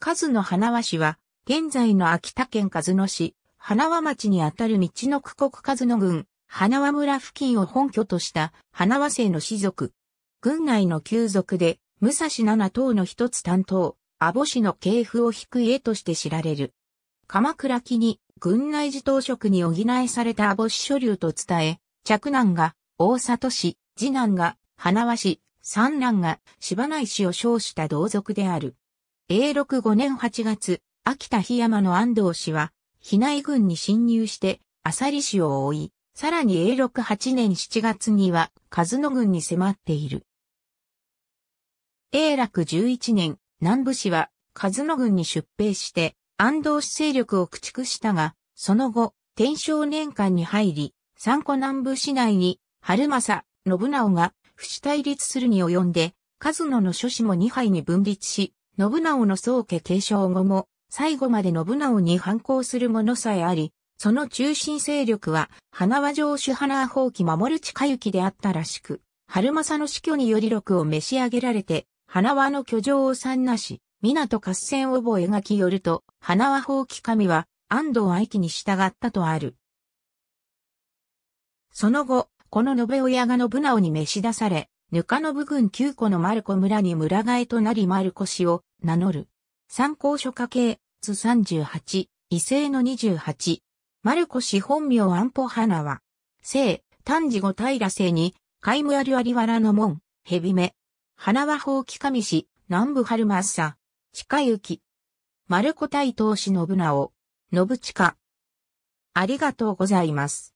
数の花輪市は、現在の秋田県ズノ市、花輪町にあたる道の区国ズノ郡、花輪村付近を本拠とした花輪姓の氏族。郡内の旧族で、武蔵七等の一つ担当、阿保氏の系譜を引く家として知られる。鎌倉期に、郡内寺当職に補いされた阿保氏所流と伝え、着男が大里氏、次男が花輪氏、三男が柴内氏を称した同族である。永禄5年8月、秋田檜山の安藤氏は、比内軍に侵入して、浅利氏を追い、さらに永禄8年7月には、和野軍に迫っている。永楽11年、南部氏は、和野軍に出兵して、安藤氏勢力を駆逐したが、その後、天正年間に入り、三湖南部市内に、春政、信直が、不死対立するに及んで、和野の諸子も2敗に分立し、信長の宗家継承後も、最後まで信長に反抗する者さえあり、その中心勢力は、花輪城主花放棄守る近行であったらしく、春政の死去により録を召し上げられて、花輪の居城を三なし、港合戦をぼ描きよると、花輪放棄神は、安藤愛機に従ったとある。その後、この延親が信直に召し出され、ぬかの部軍9個の丸子村に村替えとなり丸子氏を名乗る。参考書家系、図38、異性の28。マルコ氏本名安保花は、生、丹治後平生に、ムアリュアリワラの門、蛇目。花は法器上氏、南部春マッサ、近行。マルコ対東氏信直、信近。ありがとうございます。